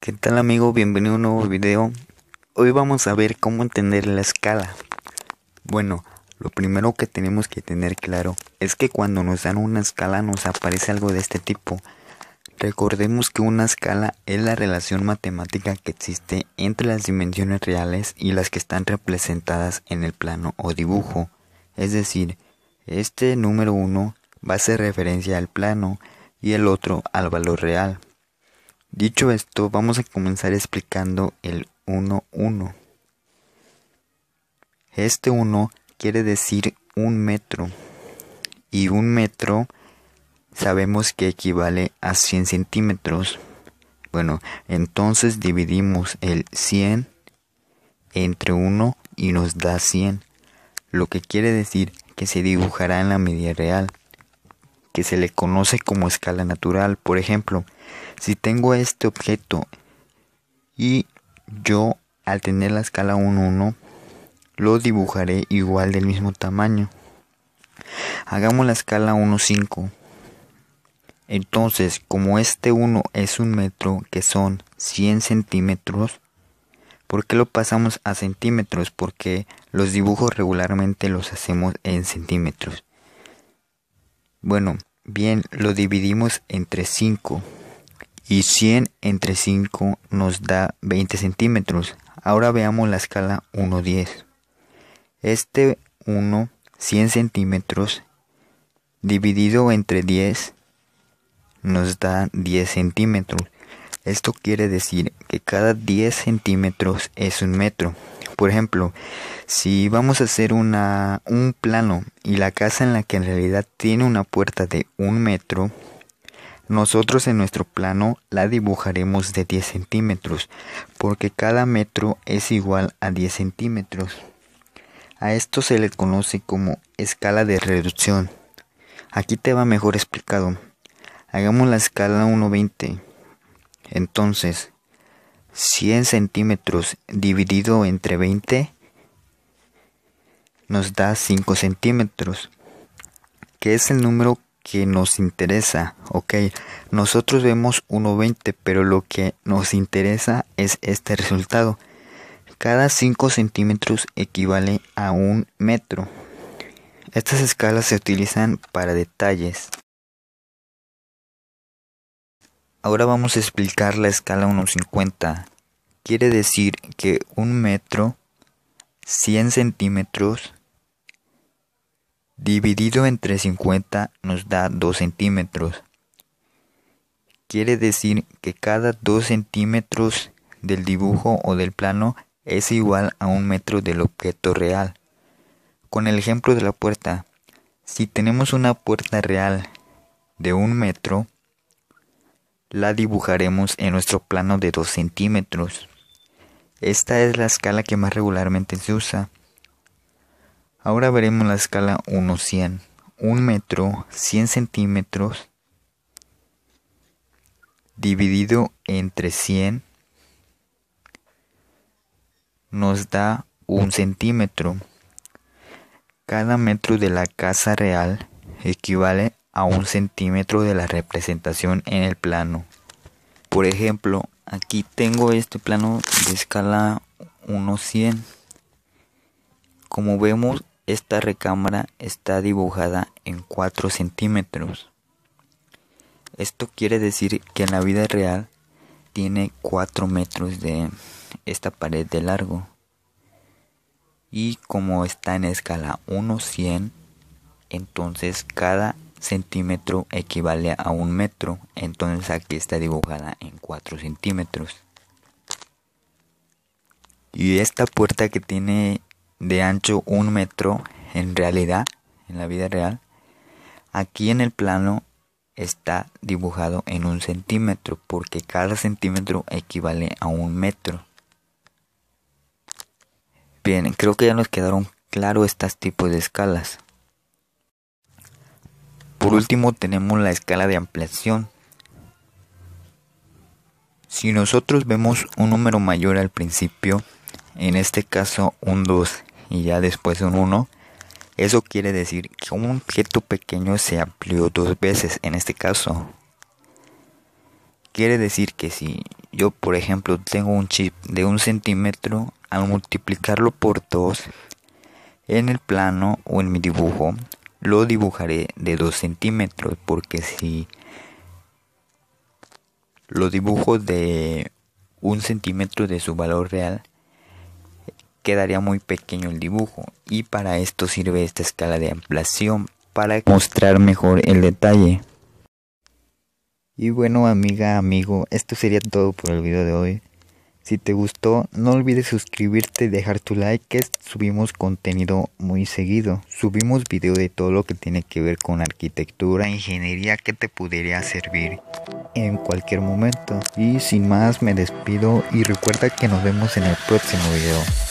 ¿Qué tal amigo? Bienvenido a un nuevo video. Hoy vamos a ver cómo entender la escala. Bueno, lo primero que tenemos que tener claro es que cuando nos dan una escala nos aparece algo de este tipo. Recordemos que una escala es la relación matemática que existe entre las dimensiones reales y las que están representadas en el plano o dibujo. Es decir, este número 1 va a hacer referencia al plano y el otro al valor real. Dicho esto, vamos a comenzar explicando el 1,1. Este 1 quiere decir un metro y un metro sabemos que equivale a 100 centímetros. Bueno, entonces dividimos el 100 entre 1 y nos da 100, lo que quiere decir que se dibujará en la medida real que se le conoce como escala natural. Por ejemplo, si tengo este objeto y yo al tener la escala 11 lo dibujaré igual del mismo tamaño. Hagamos la escala 15 Entonces, como este 1 es un metro, que son 100 centímetros, ¿por qué lo pasamos a centímetros? Porque los dibujos regularmente los hacemos en centímetros. Bueno, Bien, lo dividimos entre 5 y 100 entre 5 nos da 20 centímetros. Ahora veamos la escala 1-10. Este 1, 100 centímetros, dividido entre 10 nos da 10 centímetros. Esto quiere decir que cada 10 centímetros es un metro. Por ejemplo, si vamos a hacer un plano y la casa en la que en realidad tiene una puerta de un metro, nosotros en nuestro plano la dibujaremos de 10 centímetros, porque cada metro es igual a 10 centímetros. A esto se le conoce como escala de reducción. Aquí te va mejor explicado. Hagamos la escala 1.20. Entonces, 100 centímetros dividido entre 20 nos da 5 centímetros, que es el número que nos interesa, ok. Nosotros vemos 1,20, pero lo que nos interesa es este resultado. Cada 5 centímetros equivale a un metro. Estas escalas se utilizan para detalles. Ahora vamos a explicar la escala 1.50. Quiere decir que un metro, 100 centímetros, dividido entre 50 nos da 2 centímetros. Quiere decir que cada 2 centímetros del dibujo o del plano es igual a un metro del objeto real. Con el ejemplo de la puerta, si tenemos una puerta real de un metro, la dibujaremos en nuestro plano de 2 centímetros. Esta es la escala que más regularmente se usa. Ahora veremos la escala 1-100. 1 metro, 100 centímetros, dividido entre 100, nos da 1 centímetro. Cada metro de la casa real equivale a un centímetro de la representación en el plano. Por ejemplo, aquí tengo este plano de escala 100 Como vemos, esta recámara está dibujada en 4 centímetros. Esto quiere decir que en la vida real tiene 4 metros de esta pared de largo. Y como está en escala 1.100, entonces cada centímetro equivale a un metro, entonces aquí está dibujada en 4 centímetros. Y esta puerta que tiene de ancho un metro, en realidad, en la vida real, aquí en el plano está dibujado en un centímetro, porque cada centímetro equivale a un metro. Bien, creo que ya nos quedaron claros estos tipos de escalas. Por último tenemos la escala de ampliación. Si nosotros vemos un número mayor al principio, en este caso un 2 y ya después un 1, eso quiere decir que un objeto pequeño se amplió dos veces en este caso. Quiere decir que si yo por ejemplo tengo un chip de un centímetro, al multiplicarlo por 2 en el plano o en mi dibujo, lo dibujaré de 2 centímetros porque si lo dibujo de un centímetro de su valor real quedaría muy pequeño el dibujo y para esto sirve esta escala de ampliación para mostrar mejor el detalle y bueno amiga amigo esto sería todo por el video de hoy si te gustó, no olvides suscribirte y dejar tu like, que subimos contenido muy seguido. Subimos video de todo lo que tiene que ver con arquitectura, ingeniería, que te pudiera servir en cualquier momento. Y sin más, me despido y recuerda que nos vemos en el próximo video.